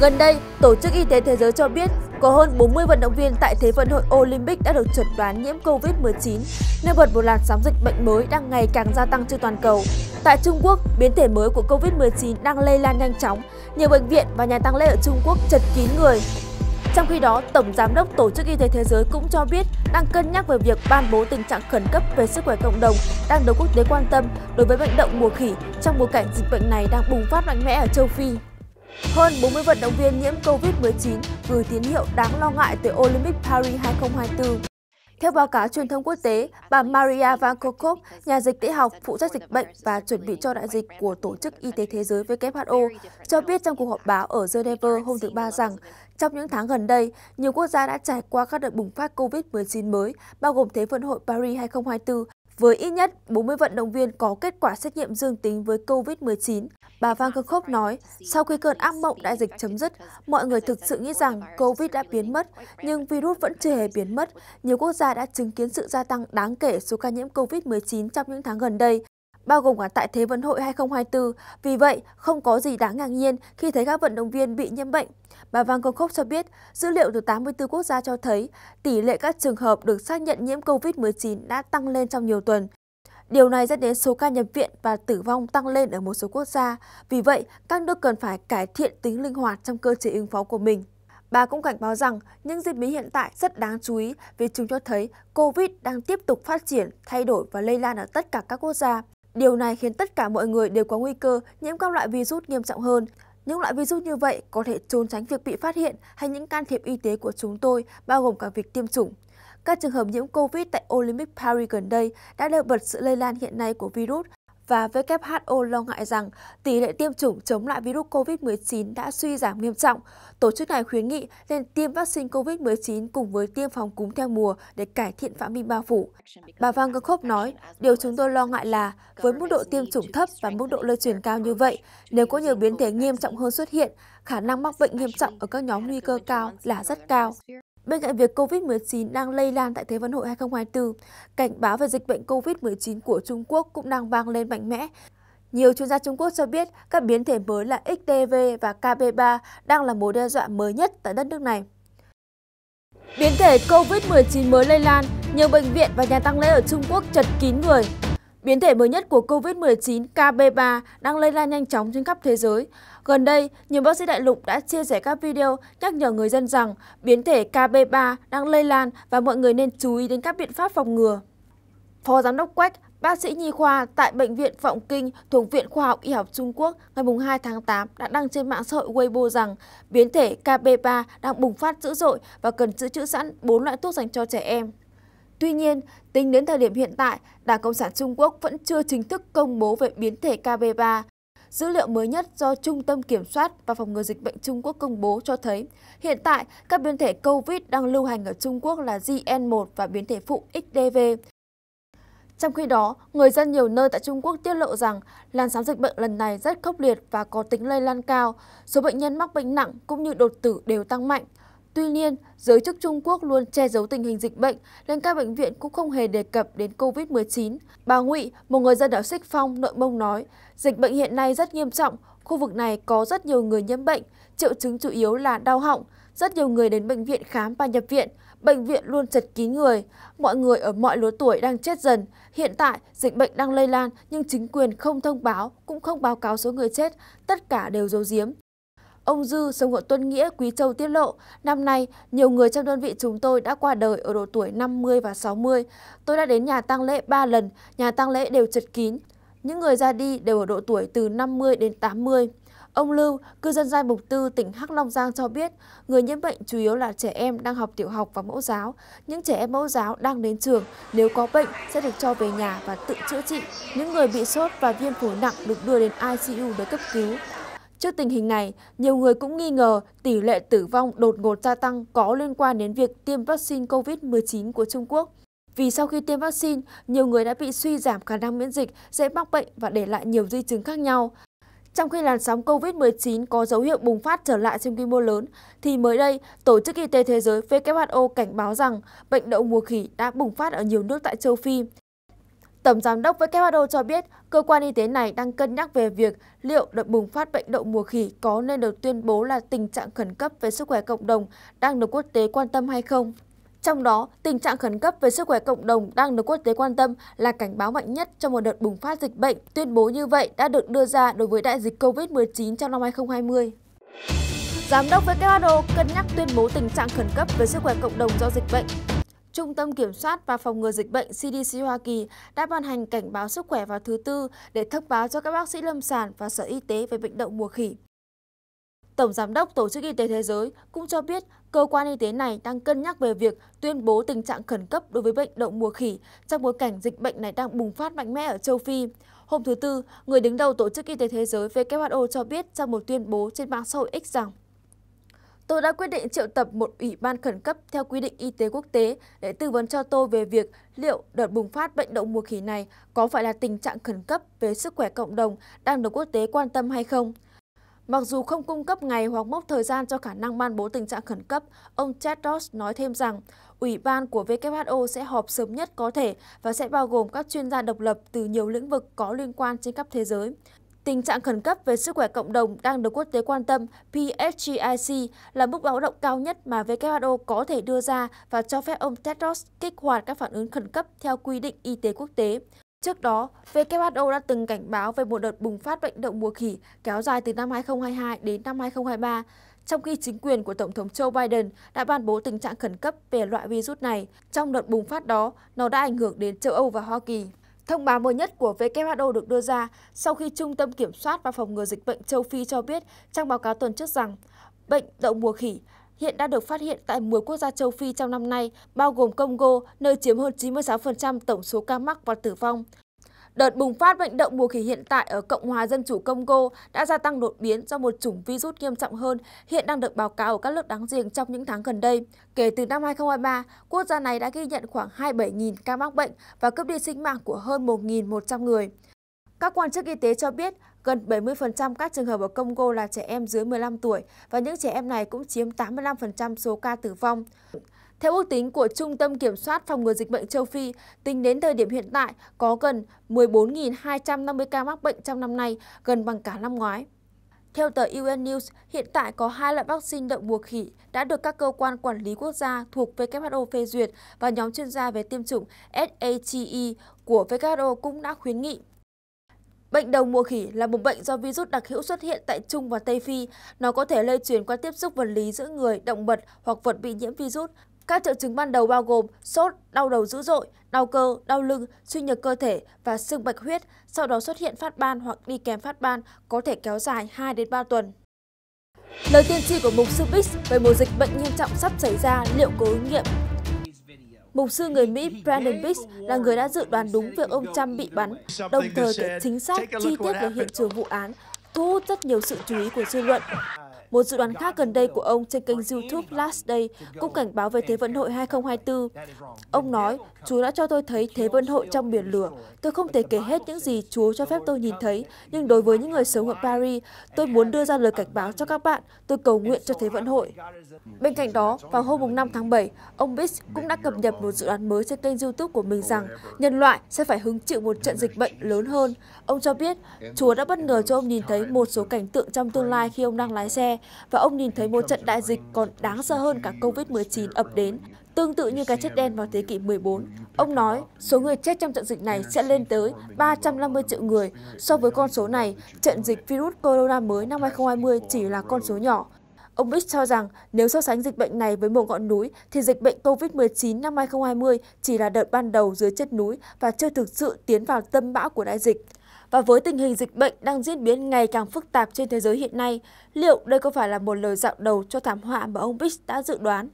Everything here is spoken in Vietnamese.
Gần đây, Tổ chức Y tế Thế giới cho biết có hơn 40 vận động viên tại Thế vận hội Olympic đã được chuẩn đoán nhiễm COVID-19, nêu bật một làn sóng dịch bệnh mới đang ngày càng gia tăng trên toàn cầu. Tại Trung Quốc, biến thể mới của COVID-19 đang lây lan nhanh chóng, nhiều bệnh viện và nhà tăng lễ ở Trung Quốc chật kín người. Trong khi đó, Tổng Giám đốc Tổ chức Y tế Thế giới cũng cho biết đang cân nhắc về việc ban bố tình trạng khẩn cấp về sức khỏe cộng đồng đang được quốc tế quan tâm đối với bệnh động mùa khỉ trong bối cảnh dịch bệnh này đang bùng phát mạnh mẽ ở châu Phi. Hơn 40 vận động viên nhiễm Covid-19 gửi tín hiệu đáng lo ngại tới Olympic Paris 2024. Theo báo cáo truyền thông quốc tế, bà Maria Van Kokov, nhà dịch tễ học phụ trách dịch bệnh và chuẩn bị cho đại dịch của Tổ chức Y tế Thế giới WHO, cho biết trong cuộc họp báo ở Geneva hôm thứ Ba rằng, trong những tháng gần đây, nhiều quốc gia đã trải qua các đợt bùng phát COVID-19 mới, bao gồm Thế vận hội Paris 2024 với ít nhất 40 vận động viên có kết quả xét nghiệm dương tính với COVID-19. Bà Van Kerkhove nói, sau khi cơn ác mộng đại dịch chấm dứt, mọi người thực sự nghĩ rằng COVID đã biến mất, nhưng virus vẫn chưa hề biến mất. Nhiều quốc gia đã chứng kiến sự gia tăng đáng kể số ca nhiễm COVID-19 trong những tháng gần đây bao gồm cả tại Thế vận hội 2024. Vì vậy, không có gì đáng ngạc nhiên khi thấy các vận động viên bị nhiễm bệnh. Bà Van Gogh cho biết, dữ liệu từ 84 quốc gia cho thấy tỷ lệ các trường hợp được xác nhận nhiễm COVID-19 đã tăng lên trong nhiều tuần. Điều này dẫn đến số ca nhập viện và tử vong tăng lên ở một số quốc gia. Vì vậy, các nước cần phải cải thiện tính linh hoạt trong cơ chế ứng phó của mình. Bà cũng cảnh báo rằng những diễn biến hiện tại rất đáng chú ý vì chúng cho thấy COVID đang tiếp tục phát triển, thay đổi và lây lan ở tất cả các quốc gia. Điều này khiến tất cả mọi người đều có nguy cơ nhiễm các loại virus nghiêm trọng hơn. Những loại virus như vậy có thể trốn tránh việc bị phát hiện hay những can thiệp y tế của chúng tôi, bao gồm cả việc tiêm chủng. Các trường hợp nhiễm COVID tại Olympic Paris gần đây đã đều bật sự lây lan hiện nay của virus và WHO lo ngại rằng tỷ lệ tiêm chủng chống lại virus COVID-19 đã suy giảm nghiêm trọng. Tổ chức này khuyến nghị nên tiêm vaccine COVID-19 cùng với tiêm phòng cúm theo mùa để cải thiện phạm vi bao phủ. Bà Van Gogh nói, điều chúng tôi lo ngại là với mức độ tiêm chủng thấp và mức độ lây truyền cao như vậy, nếu có nhiều biến thể nghiêm trọng hơn xuất hiện, khả năng mắc bệnh nghiêm trọng ở các nhóm nguy cơ cao là rất cao. Bên cạnh việc COVID-19 đang lây lan tại Thế vận hội 2024, cảnh báo về dịch bệnh COVID-19 của Trung Quốc cũng đang vang lên mạnh mẽ. Nhiều chuyên gia Trung Quốc cho biết các biến thể mới là XTV và KB3 đang là mối đe dọa mới nhất tại đất nước này. Biến thể COVID-19 mới lây lan, nhiều bệnh viện và nhà tăng lễ ở Trung Quốc chật kín người, Biến thể mới nhất của COVID-19 KB3 đang lây lan nhanh chóng trên khắp thế giới. Gần đây, nhiều bác sĩ đại lục đã chia sẻ các video nhắc nhở người dân rằng biến thể KB3 đang lây lan và mọi người nên chú ý đến các biện pháp phòng ngừa. Phó Giám đốc Quách, bác sĩ nhi khoa tại Bệnh viện Phọng Kinh thuộc Viện Khoa học Y học Trung Quốc ngày 2 tháng 8 đã đăng trên mạng xã hội Weibo rằng biến thể KB3 đang bùng phát dữ dội và cần dự trữ sẵn 4 loại thuốc dành cho trẻ em. Tuy nhiên, tính đến thời điểm hiện tại, Đảng Cộng sản Trung Quốc vẫn chưa chính thức công bố về biến thể KB3. Dữ liệu mới nhất do Trung tâm Kiểm soát và Phòng ngừa Dịch bệnh Trung Quốc công bố cho thấy, hiện tại các biến thể COVID đang lưu hành ở Trung Quốc là JN1 và biến thể phụ XDV. Trong khi đó, người dân nhiều nơi tại Trung Quốc tiết lộ rằng làn sóng dịch bệnh lần này rất khốc liệt và có tính lây lan cao. Số bệnh nhân mắc bệnh nặng cũng như đột tử đều tăng mạnh. Tuy nhiên, giới chức Trung Quốc luôn che giấu tình hình dịch bệnh, nên các bệnh viện cũng không hề đề cập đến COVID-19. Bà Ngụy, một người dân ở Sích Phong, Nội Mông nói, dịch bệnh hiện nay rất nghiêm trọng, khu vực này có rất nhiều người nhiễm bệnh, triệu chứng chủ yếu là đau họng, rất nhiều người đến bệnh viện khám và nhập viện, bệnh viện luôn chật kín người, mọi người ở mọi lứa tuổi đang chết dần. Hiện tại, dịch bệnh đang lây lan nhưng chính quyền không thông báo, cũng không báo cáo số người chết, tất cả đều giấu giếm. Ông Dư, sống ở Tuân Nghĩa, Quý Châu tiết lộ, năm nay, nhiều người trong đơn vị chúng tôi đã qua đời ở độ tuổi 50 và 60. Tôi đã đến nhà tang lễ 3 lần, nhà tang lễ đều chật kín. Những người ra đi đều ở độ tuổi từ 50 đến 80. Ông Lưu, cư dân giai mục tư tỉnh Hắc Long Giang cho biết, người nhiễm bệnh chủ yếu là trẻ em đang học tiểu học và mẫu giáo. Những trẻ em mẫu giáo đang đến trường, nếu có bệnh sẽ được cho về nhà và tự chữa trị. Những người bị sốt và viêm phổi nặng được đưa đến ICU để cấp cứu. Trước tình hình này, nhiều người cũng nghi ngờ tỷ lệ tử vong đột ngột gia tăng có liên quan đến việc tiêm vaccine COVID-19 của Trung Quốc. Vì sau khi tiêm vaccine, nhiều người đã bị suy giảm khả năng miễn dịch, dễ mắc bệnh và để lại nhiều di chứng khác nhau. Trong khi làn sóng COVID-19 có dấu hiệu bùng phát trở lại trên quy mô lớn, thì mới đây, Tổ chức Y tế Thế giới WHO cảnh báo rằng bệnh đậu mùa khỉ đã bùng phát ở nhiều nước tại châu Phi. Tổng giám đốc WHO cho biết cơ quan y tế này đang cân nhắc về việc liệu đợt bùng phát bệnh đậu mùa khỉ có nên được tuyên bố là tình trạng khẩn cấp về sức khỏe cộng đồng đang được quốc tế quan tâm hay không. Trong đó, tình trạng khẩn cấp về sức khỏe cộng đồng đang được quốc tế quan tâm là cảnh báo mạnh nhất trong một đợt bùng phát dịch bệnh. Tuyên bố như vậy đã được đưa ra đối với đại dịch COVID-19 trong năm 2020. Giám đốc WHO cân nhắc tuyên bố tình trạng khẩn cấp về sức khỏe cộng đồng do dịch bệnh Trung tâm Kiểm soát và Phòng ngừa Dịch bệnh CDC Hoa Kỳ đã ban hành cảnh báo sức khỏe vào thứ Tư để thông báo cho các bác sĩ lâm sàng và Sở Y tế về bệnh đậu mùa khỉ. Tổng Giám đốc Tổ chức Y tế Thế giới cũng cho biết cơ quan y tế này đang cân nhắc về việc tuyên bố tình trạng khẩn cấp đối với bệnh đậu mùa khỉ trong bối cảnh dịch bệnh này đang bùng phát mạnh mẽ ở châu Phi. Hôm thứ Tư, người đứng đầu Tổ chức Y tế Thế giới WHO cho biết trong một tuyên bố trên mạng xã hội X rằng Tôi đã quyết định triệu tập một ủy ban khẩn cấp theo quy định y tế quốc tế để tư vấn cho tôi về việc liệu đợt bùng phát bệnh đậu mùa khỉ này có phải là tình trạng khẩn cấp về sức khỏe cộng đồng đang được quốc tế quan tâm hay không. Mặc dù không cung cấp ngày hoặc mốc thời gian cho khả năng ban bố tình trạng khẩn cấp, ông Tedros nói thêm rằng Ủy ban của WHO sẽ họp sớm nhất có thể và sẽ bao gồm các chuyên gia độc lập từ nhiều lĩnh vực có liên quan trên khắp thế giới. Tình trạng khẩn cấp về sức khỏe cộng đồng đang được quốc tế quan tâm PSGIC là mức báo động cao nhất mà WHO có thể đưa ra và cho phép ông Tedros kích hoạt các phản ứng khẩn cấp theo quy định y tế quốc tế. Trước đó, WHO đã từng cảnh báo về một đợt bùng phát bệnh đậu mùa khỉ kéo dài từ năm 2022 đến năm 2023, trong khi chính quyền của Tổng thống Joe Biden đã ban bố tình trạng khẩn cấp về loại virus này. Trong đợt bùng phát đó, nó đã ảnh hưởng đến châu Âu và Hoa Kỳ. Thông báo mới nhất của WHO được đưa ra sau khi Trung tâm Kiểm soát và Phòng ngừa Dịch bệnh châu Phi cho biết trong báo cáo tuần trước rằng bệnh đậu mùa khỉ hiện đã được phát hiện tại 10 quốc gia châu Phi trong năm nay, bao gồm Congo, nơi chiếm hơn 96% tổng số ca mắc và tử vong, Đợt bùng phát bệnh đậu mùa khỉ hiện tại ở Cộng hòa Dân chủ Congo đã gia tăng đột biến do một chủng virus nghiêm trọng hơn hiện đang được báo cáo ở các nước đáng riêng trong những tháng gần đây. Kể từ năm 2023, quốc gia này đã ghi nhận khoảng 27.000 ca mắc bệnh và cướp đi sinh mạng của hơn 1.100 người. Các quan chức y tế cho biết Gần 70% các trường hợp ở Congo là trẻ em dưới 15 tuổi và những trẻ em này cũng chiếm 85% số ca tử vong. Theo ước tính của Trung tâm Kiểm soát Phòng ngừa Dịch bệnh Châu Phi, tính đến thời điểm hiện tại có gần 14.250 ca mắc bệnh trong năm nay, gần bằng cả năm ngoái. Theo tờ UN News, hiện tại có hai loại vaccine đậu mùa khỉ đã được các cơ quan quản lý quốc gia thuộc WHO phê duyệt và nhóm chuyên gia về tiêm chủng SATE của WHO cũng đã khuyến nghị Bệnh đầu mùa khỉ là một bệnh do virus đặc hữu xuất hiện tại Trung và Tây Phi. Nó có thể lây truyền qua tiếp xúc vật lý giữa người, động vật hoặc vật bị nhiễm virus. Các triệu chứng ban đầu bao gồm sốt, đau đầu dữ dội, đau cơ, đau lưng, suy nhược cơ thể và sưng bạch huyết, sau đó xuất hiện phát ban hoặc đi kèm phát ban, có thể kéo dài 2 đến 3 tuần. Lời tiên tri của mục sư Bix về mùa dịch bệnh nghiêm trọng sắp xảy ra liệu có ứng nghiệm Mục sư người Mỹ Brandon Biggs là người đã dự đoán đúng việc ông Trump bị bắn, đồng thời kể chính xác chi tiết về hiện trường vụ án, thu hút rất nhiều sự chú ý của dư luận. Một dự đoán khác gần đây của ông trên kênh YouTube Last Day cũng cảnh báo về Thế vận hội 2024. Ông nói, Chúa đã cho tôi thấy Thế vận hội trong biển lửa. Tôi không thể kể hết những gì Chúa cho phép tôi nhìn thấy, nhưng đối với những người sống ở Paris, tôi muốn đưa ra lời cảnh báo cho các bạn. Tôi cầu nguyện cho Thế vận hội. Bên cạnh đó, vào hôm 5 tháng 7, ông Bix cũng đã cập nhật một dự đoán mới trên kênh YouTube của mình rằng nhân loại sẽ phải hứng chịu một trận dịch bệnh lớn hơn. Ông cho biết, Chúa đã bất ngờ cho ông nhìn thấy một số cảnh tượng trong tương lai khi ông đang lái xe và ông nhìn thấy một trận đại dịch còn đáng sợ hơn cả Covid-19 ập đến, tương tự như cái chết đen vào thế kỷ 14. Ông nói số người chết trong trận dịch này sẽ lên tới 350 triệu người. So với con số này, trận dịch virus corona mới năm 2020 chỉ là con số nhỏ. Ông Bix cho rằng nếu so sánh dịch bệnh này với một ngọn núi thì dịch bệnh COVID-19 năm 2020 chỉ là đợt ban đầu dưới chân núi và chưa thực sự tiến vào tâm bão của đại dịch. Và với tình hình dịch bệnh đang diễn biến ngày càng phức tạp trên thế giới hiện nay, liệu đây có phải là một lời dạo đầu cho thảm họa mà ông Bix đã dự đoán